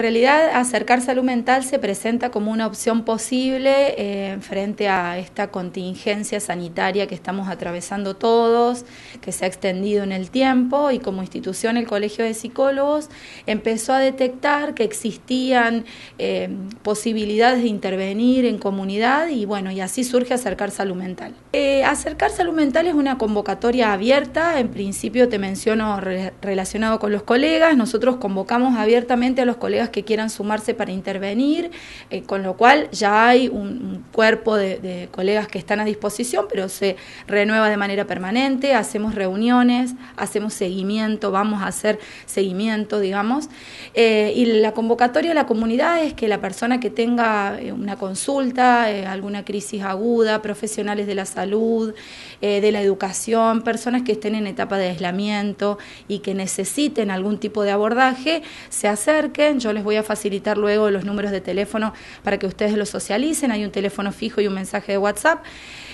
En realidad, acercar salud mental se presenta como una opción posible eh, frente a esta contingencia sanitaria que estamos atravesando todos, que se ha extendido en el tiempo y como institución el Colegio de Psicólogos empezó a detectar que existían eh, posibilidades de intervenir en comunidad y bueno, y así surge acercar salud mental. Eh, acercar salud mental es una convocatoria abierta, en principio te menciono relacionado con los colegas, nosotros convocamos abiertamente a los colegas que quieran sumarse para intervenir, eh, con lo cual ya hay un, cuerpo de, colegas que están a disposición, pero se renueva de manera permanente, hacemos reuniones, hacemos seguimiento, vamos a hacer seguimiento, digamos, eh, y la convocatoria de la comunidad es que la persona que tenga eh, una consulta, alguna crisis aguda, profesionales de la salud, de la educación, personas que estén en etapa de aislamiento y que necesiten algún tipo de abordaje, se acerquen, yo les les voy a facilitar luego los números de teléfono para que ustedes los socialicen. Hay un teléfono fijo y un mensaje de WhatsApp.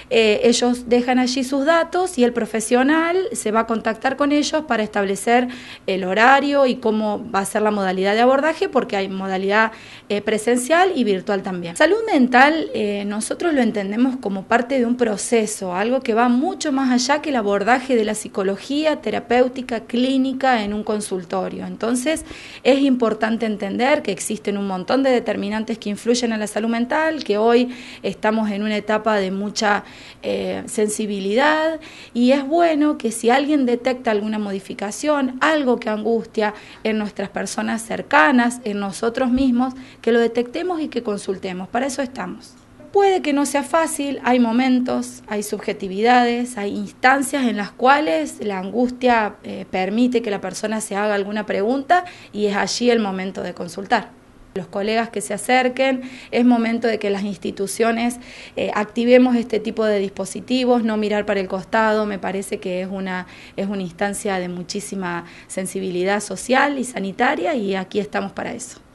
Eh, ellos dejan allí sus datos y el profesional se va a contactar con ellos para establecer el horario y cómo va a ser la modalidad de abordaje, porque hay modalidad eh, presencial y virtual también. Salud mental eh, nosotros lo entendemos como parte de un proceso, algo que va mucho más allá que el abordaje de la psicología terapéutica clínica en un consultorio. Entonces es importante entender que existen un montón de determinantes que influyen en la salud mental, que hoy estamos en una etapa de mucha eh, sensibilidad y es bueno que si alguien detecta alguna modificación, algo que angustia en nuestras personas cercanas, en nosotros mismos, que lo detectemos y que consultemos. Para eso estamos. Puede que no sea fácil, hay momentos, hay subjetividades, hay instancias en las cuales la angustia eh, permite que la persona se haga alguna pregunta y es allí el momento de consultar los colegas que se acerquen, es momento de que las instituciones eh, activemos este tipo de dispositivos, no mirar para el costado, me parece que es una, es una instancia de muchísima sensibilidad social y sanitaria y aquí estamos para eso.